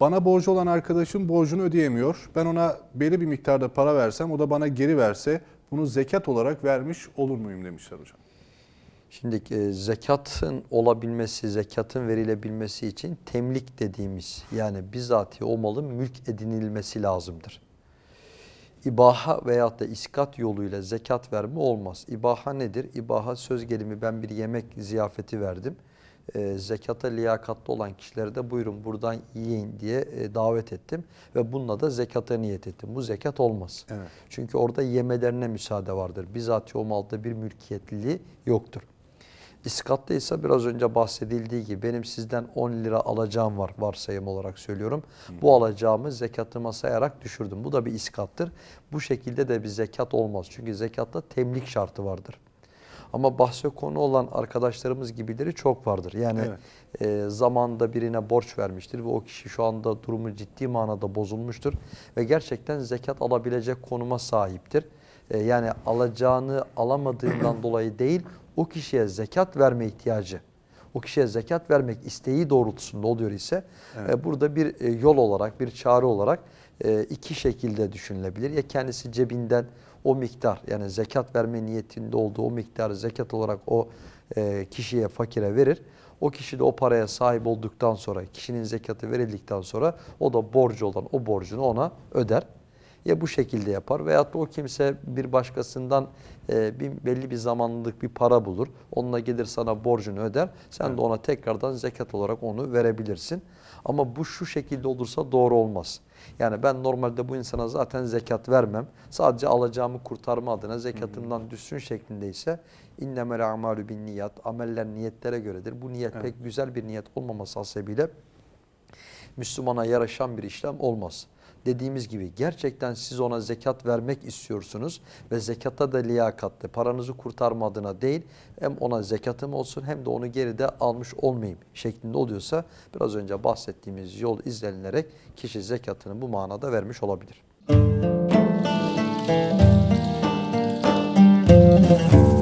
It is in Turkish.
Bana borcu olan arkadaşım borcunu ödeyemiyor. Ben ona belli bir miktarda para versem o da bana geri verse bunu zekat olarak vermiş olur muyum demişler hocam. Şimdi e, zekatın olabilmesi, zekatın verilebilmesi için temlik dediğimiz yani bizatihi o malın mülk edinilmesi lazımdır. İbaha veyahut da iskat yoluyla zekat verme olmaz. İbaha nedir? İbaha söz gelimi ben bir yemek ziyafeti verdim e, zekata liyakatlı olan kişilere de buyurun buradan yiyin diye e, davet ettim. Ve bununla da zekata niyet ettim. Bu zekat olmaz. Evet. Çünkü orada yemelerine müsaade vardır. Bizatihi o malda bir mülkiyetliliği yoktur. İskatta ise biraz önce bahsedildiği gibi benim sizden 10 lira alacağım var varsayım olarak söylüyorum. Hı. Bu hmm. alacağımı zekatıma sayarak düşürdüm. Bu da bir iskattır. Bu şekilde de bir zekat olmaz. Çünkü zekatta temlik şartı vardır. Ama bahse konu olan arkadaşlarımız gibileri çok vardır. Yani evet. e, zamanda birine borç vermiştir ve o kişi şu anda durumu ciddi manada bozulmuştur. Ve gerçekten zekat alabilecek konuma sahiptir. E, yani alacağını alamadığından dolayı değil o kişiye zekat verme ihtiyacı o kişiye zekat vermek isteği doğrultusunda oluyor ise evet. E, burada bir e, yol olarak, bir çare olarak e, iki şekilde düşünülebilir. Ya kendisi cebinden o miktar yani zekat verme niyetinde olduğu o miktarı zekat olarak o kişiye, fakire verir. O kişi de o paraya sahip olduktan sonra, kişinin zekatı verildikten sonra o da borcu olan o borcunu ona öder ya bu şekilde yapar veyahut da o kimse bir başkasından e, bir, belli bir zamanlık bir para bulur. Onunla gelir sana borcunu öder. Sen de ona tekrardan zekat olarak onu verebilirsin. Ama bu şu şekilde olursa doğru olmaz. Yani ben normalde bu insana zaten zekat vermem. Sadece alacağımı kurtarma adına zekatından hmm. düşsün şeklindeyse innemel amalu bin niyat. Ameller niyetlere göredir. Bu niyet evet. pek güzel bir niyet olmaması hasebiyle Müslümana yaraşan bir işlem olmaz dediğimiz gibi gerçekten siz ona zekat vermek istiyorsunuz ve zekata da liyakatlı paranızı kurtarma adına değil hem ona zekatım olsun hem de onu geride almış olmayayım şeklinde oluyorsa biraz önce bahsettiğimiz yol izlenilerek kişi zekatını bu manada vermiş olabilir. Müzik